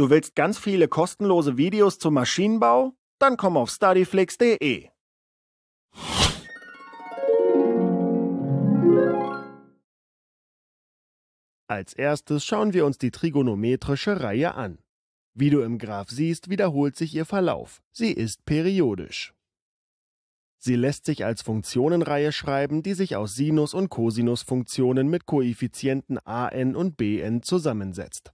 Du willst ganz viele kostenlose Videos zum Maschinenbau? Dann komm auf studyflix.de. Als erstes schauen wir uns die trigonometrische Reihe an. Wie du im Graph siehst, wiederholt sich ihr Verlauf. Sie ist periodisch. Sie lässt sich als Funktionenreihe schreiben, die sich aus Sinus- und Cosinusfunktionen mit Koeffizienten a n und b n zusammensetzt.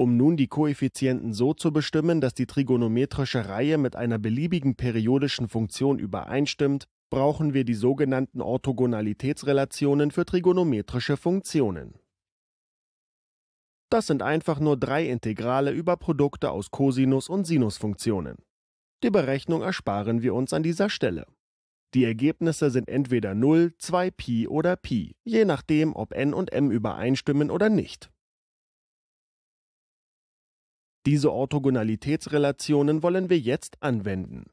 Um nun die Koeffizienten so zu bestimmen, dass die trigonometrische Reihe mit einer beliebigen periodischen Funktion übereinstimmt, brauchen wir die sogenannten Orthogonalitätsrelationen für trigonometrische Funktionen. Das sind einfach nur drei Integrale über Produkte aus Cosinus- und Sinusfunktionen. Die Berechnung ersparen wir uns an dieser Stelle. Die Ergebnisse sind entweder 0, 2pi oder pi, je nachdem, ob n und m übereinstimmen oder nicht. Diese Orthogonalitätsrelationen wollen wir jetzt anwenden.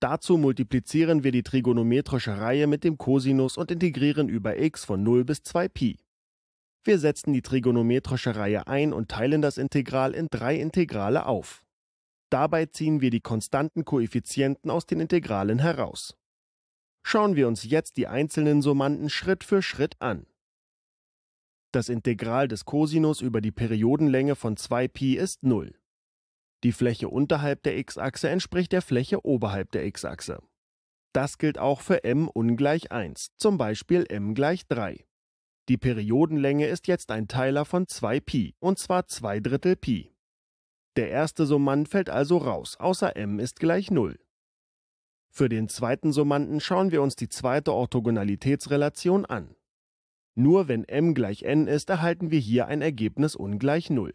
Dazu multiplizieren wir die trigonometrische Reihe mit dem Cosinus und integrieren über x von 0 bis 2pi. Wir setzen die trigonometrische Reihe ein und teilen das Integral in drei Integrale auf. Dabei ziehen wir die konstanten Koeffizienten aus den Integralen heraus. Schauen wir uns jetzt die einzelnen Summanden Schritt für Schritt an. Das Integral des Cosinus über die Periodenlänge von 2pi ist 0. Die Fläche unterhalb der x-Achse entspricht der Fläche oberhalb der x-Achse. Das gilt auch für m ungleich 1, zum Beispiel m gleich 3. Die Periodenlänge ist jetzt ein Teiler von 2pi, und zwar 2 Drittel pi. Der erste Summand fällt also raus, außer m ist gleich 0. Für den zweiten Summanden schauen wir uns die zweite Orthogonalitätsrelation an. Nur wenn m gleich n ist, erhalten wir hier ein Ergebnis ungleich 0.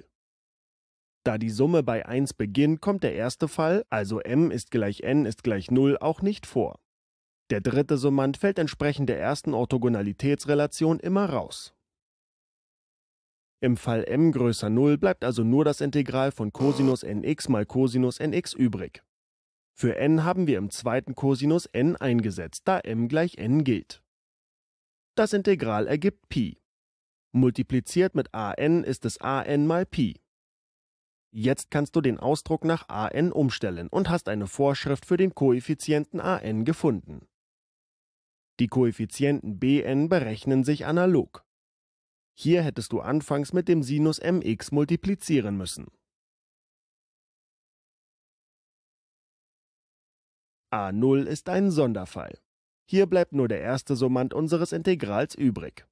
Da die Summe bei 1 beginnt, kommt der erste Fall, also m ist gleich n ist gleich 0, auch nicht vor. Der dritte Summand fällt entsprechend der ersten Orthogonalitätsrelation immer raus. Im Fall m größer 0 bleibt also nur das Integral von Cosinus nx mal Cosinus nx übrig. Für n haben wir im zweiten Cosinus n eingesetzt, da m gleich n gilt. Das Integral ergibt Pi. Multipliziert mit a n ist es a n mal Pi. Jetzt kannst du den Ausdruck nach an umstellen und hast eine Vorschrift für den Koeffizienten an gefunden. Die Koeffizienten bn berechnen sich analog. Hier hättest du anfangs mit dem Sinus mx multiplizieren müssen. a0 ist ein Sonderfall. Hier bleibt nur der erste Summand unseres Integrals übrig.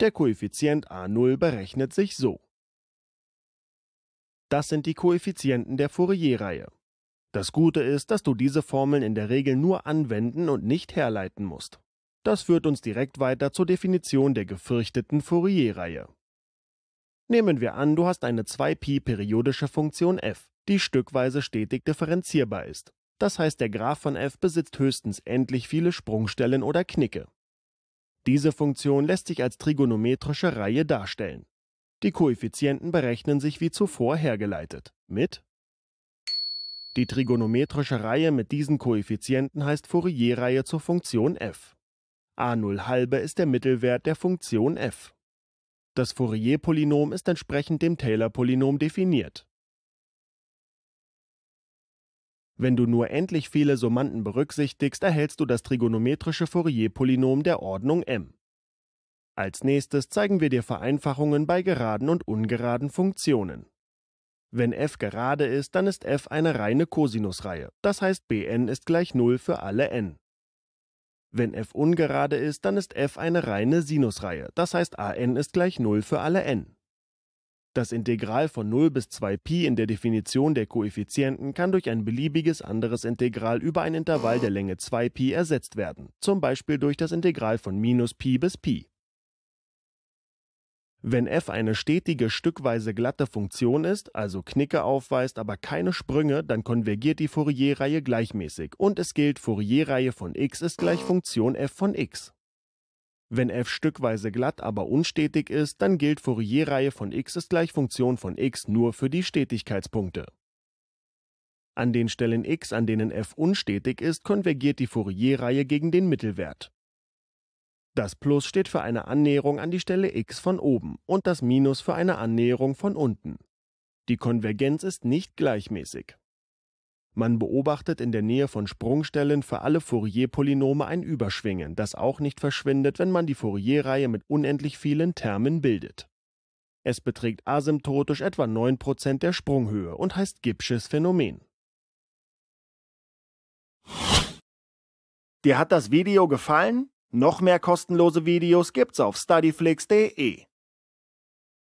Der Koeffizient a0 berechnet sich so. Das sind die Koeffizienten der Fourier-Reihe. Das Gute ist, dass du diese Formeln in der Regel nur anwenden und nicht herleiten musst. Das führt uns direkt weiter zur Definition der gefürchteten Fourier-Reihe. Nehmen wir an, du hast eine 2 π periodische Funktion f, die stückweise stetig differenzierbar ist. Das heißt, der Graph von f besitzt höchstens endlich viele Sprungstellen oder Knicke. Diese Funktion lässt sich als trigonometrische Reihe darstellen. Die Koeffizienten berechnen sich wie zuvor hergeleitet mit Die trigonometrische Reihe mit diesen Koeffizienten heißt Fourier-Reihe zur Funktion f. a0 halbe ist der Mittelwert der Funktion f. Das Fourier-Polynom ist entsprechend dem Taylor-Polynom definiert. Wenn du nur endlich viele Summanden berücksichtigst, erhältst du das trigonometrische Fourier-Polynom der Ordnung m. Als nächstes zeigen wir dir Vereinfachungen bei geraden und ungeraden Funktionen. Wenn f gerade ist, dann ist f eine reine Kosinusreihe, das heißt bn ist gleich 0 für alle n. Wenn f ungerade ist, dann ist f eine reine Sinusreihe, das heißt an ist gleich 0 für alle n. Das Integral von 0 bis 2pi in der Definition der Koeffizienten kann durch ein beliebiges anderes Integral über ein Intervall der Länge 2pi ersetzt werden, zum Beispiel durch das Integral von minus pi bis pi. Wenn f eine stetige stückweise glatte Funktion ist, also Knicke aufweist, aber keine Sprünge, dann konvergiert die Fourierreihe gleichmäßig und es gilt Fourierreihe von x ist gleich Funktion f von x. Wenn f stückweise glatt, aber unstetig ist, dann gilt Fourierreihe von x ist gleich Funktion von x nur für die Stetigkeitspunkte. An den Stellen x, an denen f unstetig ist, konvergiert die Fourierreihe gegen den Mittelwert. Das Plus steht für eine Annäherung an die Stelle x von oben und das Minus für eine Annäherung von unten. Die Konvergenz ist nicht gleichmäßig. Man beobachtet in der Nähe von Sprungstellen für alle Fourier-Polynome ein Überschwingen, das auch nicht verschwindet, wenn man die Fourier-Reihe mit unendlich vielen Termen bildet. Es beträgt asymptotisch etwa 9% der Sprunghöhe und heißt Gibbsches Phänomen. Dir hat das Video gefallen? Noch mehr kostenlose Videos gibt's auf studyflix.de.